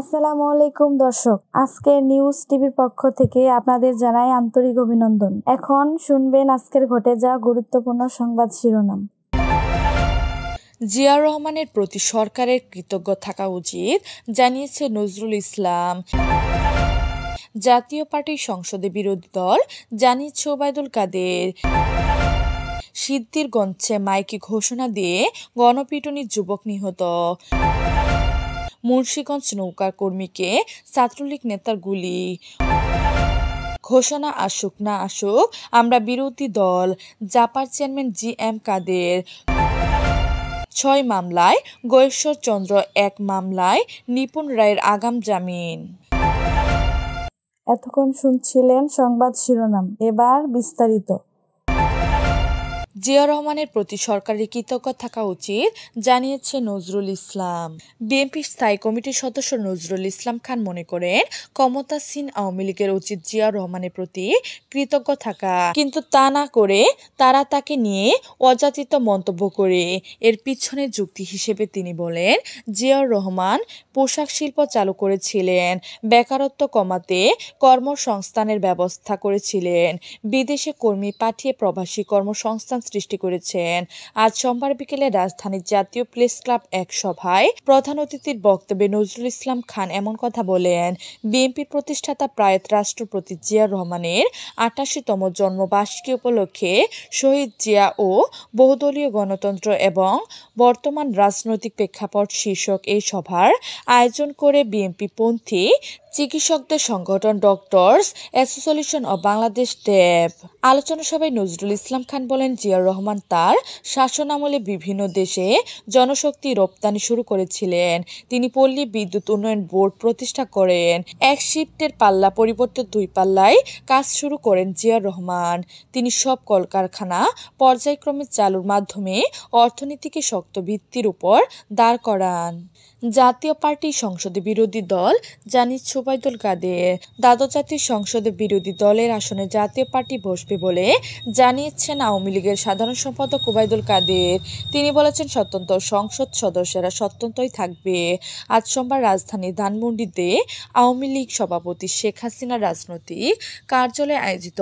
আসসালামু আলাইকুম দর্শক আজকের নিউজ টিভির পক্ষ থেকে আপনাদের জানাই আন্তরিক অভিনন্দন এখন শুনবেন আজকের ঘটে যাওয়া গুরুত্বপূর্ণ সংবাদ শিরোনাম জিয়া রহমানের প্রতি সরকারের কৃতজ্ঞ থাকা উচিত জানিয়েছে নজরুল ইসলাম জাতীয় পার্টির সংসদে বিরোধী দল জানিয়েছে ওবায়দুল কাদের সিদ্ধিরগঞ্জে মাইকি ঘোষণা দিয়ে গণপিটুনি যুবক নিহত মুন্সীগঞ্জ নৌকার কর্মীকে ছাত্রলীগ নেতার গুলি ঘোষণা আসুক না আসুক আমরা বিরোধী দল জাপার চেয়ারম্যান জি এম কাদের ছয় মামলায় গৈশ্বর চন্দ্র এক মামলায় নিপুণ রায়ের আগাম জামিন এতক্ষণ শুনছিলেন সংবাদ শিরোনাম এবার বিস্তারিত জিয়া রহমানের প্রতি সরকারের কৃতজ্ঞ থাকা উচিত জানিয়েছে নজরুল ইসলাম বিএনপি স্থায়ী কমিটির সদস্য নজরুল ইসলাম খান মনে করেন ক্ষমতাসীন আওয়ামী লীগের উচিত জিয়া রহমানের প্রতি কৃতজ্ঞ থাকা কিন্তু তা না করে তারা তাকে নিয়ে অযাচিত মন্তব্য করে এর পিছনে যুক্তি হিসেবে তিনি বলেন জিয়া রহমান পোশাক শিল্প চালু করেছিলেন বেকারত্ব কমাতে কর্মসংস্থানের ব্যবস্থা করেছিলেন বিদেশে কর্মী পাঠিয়ে প্রবাসী কর্মসংস্থান সৃষ্টি করেছেন আজ সোমবার বিকেলে রাজধানীর জাতীয় প্রেস ক্লাব এক সভায় প্রধান অতিথির বক্তব্যে নজরুল ইসলাম খান এমন কথা বলেন বিএনপির প্রতিষ্ঠাতা প্রায়ত রাষ্ট্রপতি জিয়া রহমানের আটাশিতম জন্মবার্ষিকী উপলক্ষে শহীদ জিয়া ও বহুদলীয় গণতন্ত্র এবং বর্তমান রাজনৈতিক প্রেক্ষাপট শীর্ষক এই সভার আয়োজন করে বিএনপি পন্থী চিকিৎসকদের সংগঠন ডক্টরস অ্যাসোসিয়েশন অব বাংলাদেশ ডেব আলোচনা সভায় নজরুল ইসলাম খান বলেন জিয়াউর রহমান তার শাসন আমলে বিভিন্ন দেশে জনশক্তি রপ্তানি শুরু করেছিলেন তিনি পল্লী বিদ্যুৎ উন্নয়ন বোর্ড প্রতিষ্ঠা করেন এক শিফটের পাল্লা পরিবর্তে দুই পাল্লায় কাজ শুরু করেন জিয়াউর রহমান তিনি সব কলকারখানা পর্যায়ক্রমে চালুর মাধ্যমে অর্থনীতিকে শক্ত ভিত্তির উপর দাঁড় করান জাতীয় পার্টি সংসদে বিরোধী দল জানিস সুবাইদুল কাদের দ্বাদশ জাতীয় সংসদে বিরোধী দলের আসনে জাতীয় পার্টি বসবে বলে জানিয়েছেন আওয়ামী লীগের সাধারণ সম্পাদক ওবায়দুল কাদের তিনি বলেছেন স্বতন্ত্র সংসদ সদস্যরা স্বতন্ত্রই থাকবে আজ সোমবার রাজধানী ধানমন্ডিতে আওয়ামী লীগ সভাপতি শেখ হাসিনা রাজনৈতিক কার্যালয়ে আয়োজিত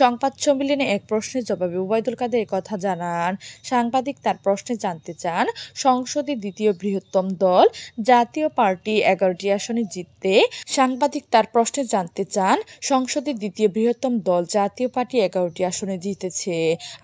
সংবাদ সম্মেলনে এক প্রশ্নের জবাবে ওবায়দুল কাদের কথা জানান সাংবাদিক তার প্রশ্নে জানতে চান সংসদে দ্বিতীয় বৃহত্তম দল জাতীয় পার্টি এগারোটি আসনে জিততে সাংবাদিক তার প্রশ্নে জানতে চান সংসদের দ্বিতীয় বৃহত্তম দল জাতীয় পার্টি এগারোটি আসনে জিতেছে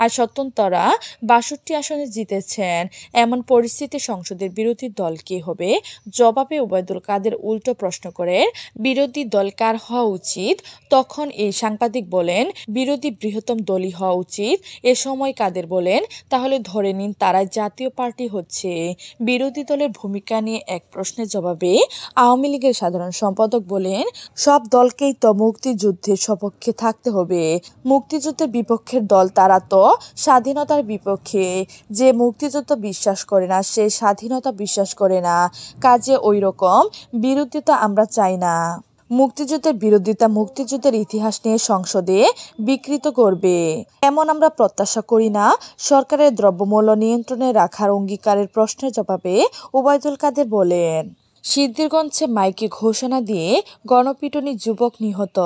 আর স্বতন্ত্ররা বাষট্টি আসনে জিতেছেন এমন পরিস্থিতি সংসদের বিরোধী দল কি হবে জবাবে ওবায়দুল কাদের উল্টো প্রশ্ন করে বিরোধী দল কার হওয়া উচিত তখন এই সাংবাদিক বলেন বিরোধী বৃহত্তম দলই হওয়া উচিত এ সময় কাদের বলেন তাহলে ধরে নিন তারা জাতীয় পার্টি হচ্ছে বিরোধী দলের ভূমিকা নিয়ে এক প্রশ্নের জবাবে আওয়ামী লীগের সাধারণ সম্পাদক বলেন সব দলকেই তো মুক্তিযুদ্ধের সপক্ষে থাকতে হবে মুক্তিযুদ্ধের বিপক্ষের দল তারা তো স্বাধীনতার বিপক্ষে যে মুক্তিযুদ্ধ বিশ্বাস করে না সে স্বাধীনতা বিশ্বাস করে না কাজে ওই রকম বিরোধিতা আমরা চাই না মুক্তিযুদ্ধের বিরোধিতা মুক্তিযুদ্ধের ইতিহাস নিয়ে সংসদে বিকৃত করবে এমন আমরা প্রত্যাশা করি না সরকারের দ্রব্যমূল্য নিয়ন্ত্রণে রাখার অঙ্গীকারের প্রশ্নের জবাবে ওবায়দুল কাদের বলেন সিদ্ধিরগঞ্জে মাইকে ঘোষণা দিয়ে গণপিটনি যুবক নিহত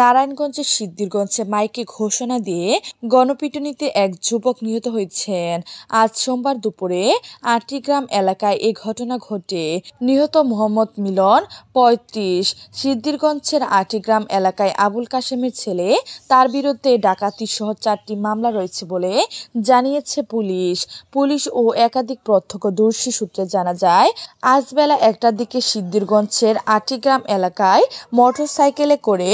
নারায়ণগঞ্জের সিদ্ধিরগঞ্জে মাইকে ঘোষণা দিয়ে গণপিটুনিতে এক যুবক নিহত হয়েছেন আজ সোমবার দুপুরে আটিগ্রাম এলাকায় এ ঘটনা ঘটে নিহত মোহাম্মদ মিলন পঁয়ত্রিশ সিদ্ধিরগঞ্জের আটিগ্রাম এলাকায় আবুল কাশেমের ছেলে তার বিরুদ্ধে ডাকাতি সহ চারটি মামলা রয়েছে বলে জানিয়েছে পুলিশ পুলিশ ও একাধিক প্রত্যক্ষদর্শী সূত্রে জানা যায় আজ বেলা একটার দিকে সিদ্ধিরগঞ্জের আটিগ্রাম এলাকায় মোটরসাইকেলে করে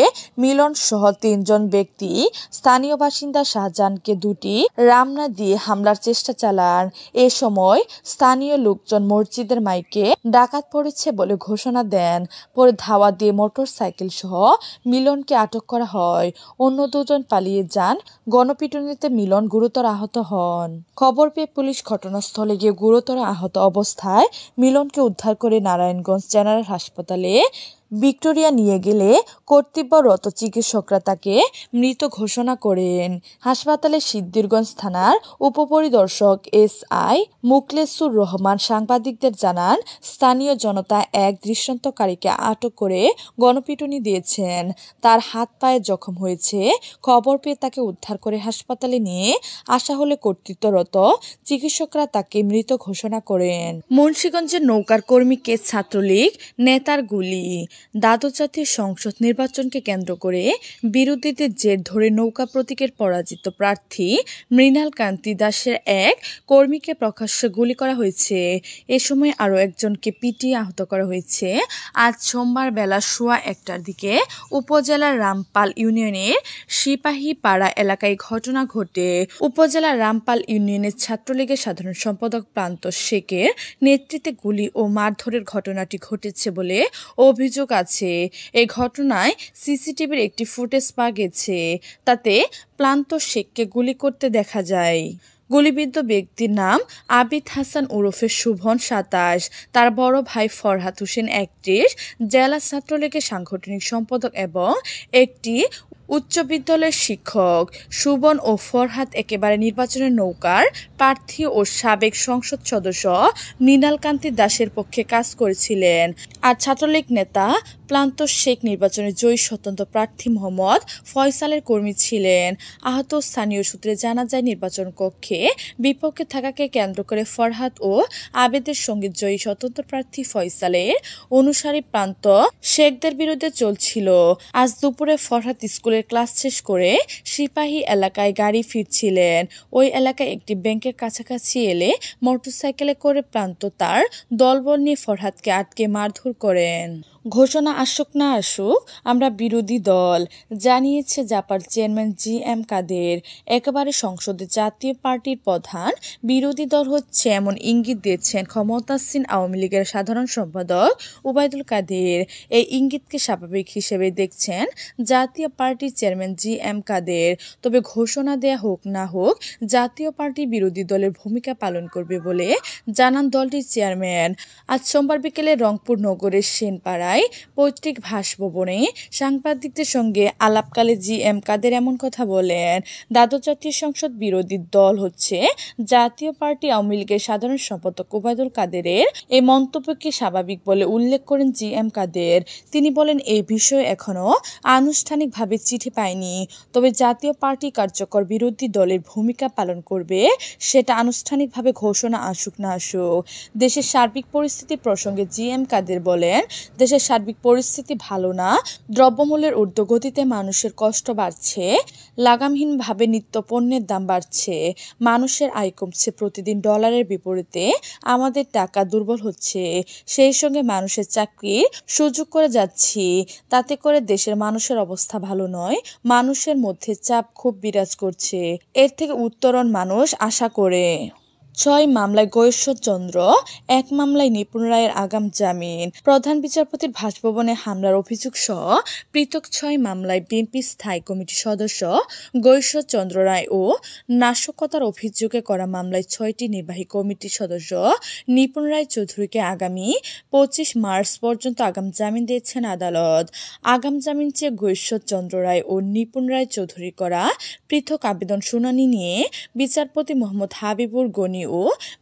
মিলন সহ তিনজন ব্যক্তি স্থানীয় বাসিন্দা শাহজাহানকে দুটি রামনা দিয়ে হামলার চেষ্টা চালান এ সময় স্থানীয় লোকজন মসজিদের মাইকে ডাকাত পড়েছে বলে ঘোষণা দেন পরে ধাওয়া দিয়ে মোটর সাইকেল সহ মিলনকে আটক করা হয় অন্য দুজন পালিয়ে যান গণপিটুনিতে মিলন গুরুতর আহত হন খবর পেয়ে পুলিশ ঘটনাস্থলে গিয়ে গুরুতর আহত অবস্থায় মিলনকে উদ্ধার করে নারায়ণগঞ্জ জেনারেল হাসপাতালে ভিক্টোরিয়া নিয়ে গেলে কর্তব্যরত চিকিৎসকরা তাকে মৃত ঘোষণা করেন হাসপাতালে সিদ্দিরগঞ্জ থানার উপপরিদর্শক এস আই মুকলেসুর রহমান সাংবাদিকদের জানান স্থানীয় জনতা এক দৃষ্টান্তকারীকে আটক করে গণপিটুনি দিয়েছেন তার হাত পায়ে জখম হয়েছে খবর পেয়ে তাকে উদ্ধার করে হাসপাতালে নিয়ে আসা হলে কর্তৃত্বরত চিকিৎসকরা তাকে মৃত ঘোষণা করেন মুন্সীগঞ্জের নৌকার কর্মীকে ছাত্রলীগ নেতার গুলি দ্বাদশ জাতীয় সংসদ নির্বাচনকে কেন্দ্র করে বিরোধীদের জের ধরে নৌকা প্রতীকের পরাজিত প্রার্থী মৃণাল কান্তি দাসের এক কর্মীকে প্রকাশ্যে গুলি করা হয়েছে এ সময় আরও একজনকে পিটিয়ে আহত করা হয়েছে আজ সোমবার বেলা সোয়া একটার দিকে উপজেলার রামপাল ইউনিয়নের সিপাহী পাড়া এলাকায় ঘটনা ঘটে উপজেলার রামপাল ইউনিয়নের ছাত্রলীগের সাধারণ সম্পাদক প্রান্ত শেখের নেতৃত্বে গুলি ও মারধরের ঘটনাটি ঘটেছে বলে অভিযোগ অভিযোগ আছে এ ঘটনায় সিসিটিভির একটি ফুটেজ পাওয়া গেছে তাতে প্লান্ত শেখকে গুলি করতে দেখা যায় গুলিবিদ্ধ ব্যক্তির নাম আবিদ হাসান ওরফে শুভন সাতাশ তার বড় ভাই ফরহাদ হোসেন একত্রিশ জেলা ছাত্রলীগের সাংগঠনিক সম্পাদক এবং একটি উচ্চ বিদ্যালয়ের শিক্ষক সুবন ও ফরহাদ একেবারে নির্বাচনের নৌকার প্রার্থী ও সাবেক সংসদ সদস্য মৃণালকান্তি দাসের পক্ষে কাজ করেছিলেন আর ছাত্রলীগ নেতা প্লান্ত শেখ নির্বাচনে জয়ী স্বতন্ত্র প্রার্থী মোহাম্মদ ফয়সালের কর্মী ছিলেন আহত স্থানীয় সূত্রে জানা যায় নির্বাচন কক্ষে বিপক্ষে থাকাকে কেন্দ্র করে ফরহাদ ও আবেদের সঙ্গে জয়ী স্বতন্ত্র প্রার্থী ফয়সালের অনুসারী প্রান্ত শেখদের বিরুদ্ধে চলছিল আজ দুপুরে ফরহাদ স্কুলে দুপুরের ক্লাস শেষ করে সিপাহী এলাকায় গাড়ি ফিরছিলেন ওই এলাকায় একটি ব্যাংকের কাছাকাছি এলে মোটরসাইকেলে করে প্রান্ত তার দলবল নিয়ে ফরহাদকে আটকে মারধর করেন ঘোষণা আসুক না আসুক আমরা বিরোধী দল জানিয়েছে জাপার চেয়ারম্যান জি এম কাদের একেবারে সংসদে জাতীয় পার্টির প্রধান বিরোধী দল হচ্ছে এমন ইঙ্গিত দিয়েছেন ক্ষমতাসীন আওয়ামী লীগের সাধারণ সম্পাদক উবায়দুল কাদের এই ইঙ্গিতকে স্বাভাবিক হিসেবে দেখছেন জাতীয় পার্টির চেয়ারম্যান জি এম কাদের তবে ঘোষণা দেয়া হোক না হোক জাতীয় পার্টি বিরোধী দলের ভূমিকা পালন করবে বলে জানান দলটির চেয়ারম্যান আজ সোমবার বিকেলে রংপুর নগরের সেনপাড়ায় ঢাকায় পৈতৃক বাসভবনে সাংবাদিকদের সঙ্গে আলাপকালে জি এম কাদের এমন কথা বলেন দ্বাদশ জাতীয় সংসদ বিরোধী দল হচ্ছে জাতীয় পার্টি আওয়ামী লীগের সাধারণ সম্পাদক ওবায়দুল কাদেরের এই মন্তব্যকে স্বাভাবিক বলে উল্লেখ করেন জি এম কাদের তিনি বলেন এই বিষয়ে এখনও আনুষ্ঠানিকভাবে চিঠি পায়নি তবে জাতীয় পার্টি কার্যকর বিরোধী দলের ভূমিকা পালন করবে সেটা আনুষ্ঠানিকভাবে ঘোষণা আসুক না আসুক দেশের সার্বিক পরিস্থিতি প্রসঙ্গে জি এম কাদের বলেন দেশে দেশের সার্বিক পরিস্থিতি ভালো না দ্রব্যমূল্যের ঊর্ধ্বগতিতে মানুষের কষ্ট বাড়ছে লাগামহীনভাবে নিত্য পণ্যের দাম বাড়ছে মানুষের আয় কমছে প্রতিদিন ডলারের বিপরীতে আমাদের টাকা দুর্বল হচ্ছে সেই সঙ্গে মানুষের চাকরি সুযোগ করে যাচ্ছি তাতে করে দেশের মানুষের অবস্থা ভালো নয় মানুষের মধ্যে চাপ খুব বিরাজ করছে এর থেকে উত্তরণ মানুষ আশা করে ছয় মামলায় গৈশ্বরচন্দ্র এক মামলায় নিপুণ রায়ের আগাম জামিন প্রধান বিচারপতির ভাসভবনে হামলার অভিযোগ সহ পৃথক ছয় মামলায় বিএনপি স্থায়ী কমিটির সদস্য গৈশ্বরচন্দ্র রায় ও নাশকতার অভিযোগে করা মামলায় ছয়টি নির্বাহী কমিটির সদস্য নিপুণ রায় চৌধুরীকে আগামী পঁচিশ মার্চ পর্যন্ত আগাম জামিন দিয়েছেন আদালত আগাম জামিন চেয়ে চন্দ্র রায় ও নিপুণ রায় চৌধুরী করা পৃথক আবেদন শুনানি নিয়ে বিচারপতি মোহাম্মদ হাবিবুর গনি ও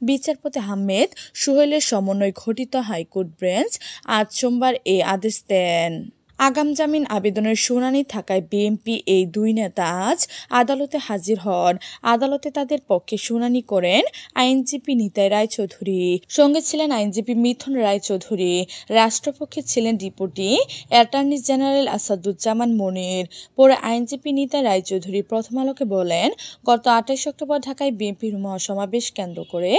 বিচারপতি আহমেদ সোহেলের সমন্বয়ে গঠিত হাইকোর্ট বেঞ্চ আজ সোমবার এ আদেশ দেন আগাম জামিন আবেদনের শুনানি থাকায় বিএনপি এই দুই নেতা আজ আদালতে হাজির হন আদালতে তাদের পক্ষে শুনানি করেন আইনজীবী নিতাই রায়চৌধুরী সঙ্গে ছিলেন আইনজীবী মিথুন রায়চৌধুরী রাষ্ট্রপক্ষে ছিলেন deputy attorney general Asaduzzaman Monir পরে আইনজীবী নিতা রায়চৌধুরী প্রথম আলোকে বলেন গত আঠাশ অক্টোবর ঢাকায় বিএনপির মহাসমাবেশ কেন্দ্র করে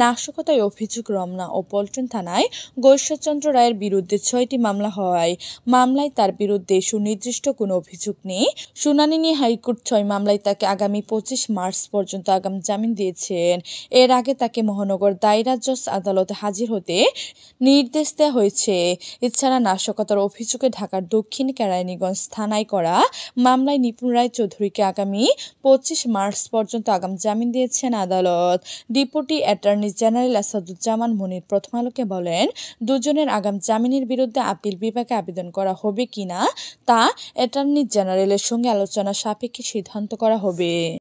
নাশকতায় অভিযোগ রমনা ও পল্টন থানায় গৈশ্বরচন্দ্র রায়ের বিরুদ্ধে ছয়টি মামলা হয় মামলা মামলায় তার বিরুদ্ধে সুনির্দিষ্ট কোনো অভিযোগ নেই শুনানি নিয়ে হাইকোর্ট ছয় মামলায় তাকে আগামী পঁচিশ মার্চ পর্যন্ত আগাম জামিন দিয়েছেন এর আগে তাকে মহানগর দায়রা জজ আদালতে হাজির হতে নির্দেশ দেওয়া হয়েছে এছাড়া নাশকতার অভিযোগে ঢাকার দক্ষিণ কেরানীগঞ্জ থানায় করা মামলায় নিপুণ রায় চৌধুরীকে আগামী পঁচিশ মার্চ পর্যন্ত আগাম জামিন দিয়েছেন আদালত deputy attorney general Asaduzzaman Monir প্রথম আলোকে বলেন দুজনের আগাম জামিনের বিরুদ্ধে আপিল বিভাগে আবেদন করা হবে হবে কিনা তা অ্যাটর্নি জেনারেলের সঙ্গে আলোচনা সাপেক্ষে সিদ্ধান্ত করা হবে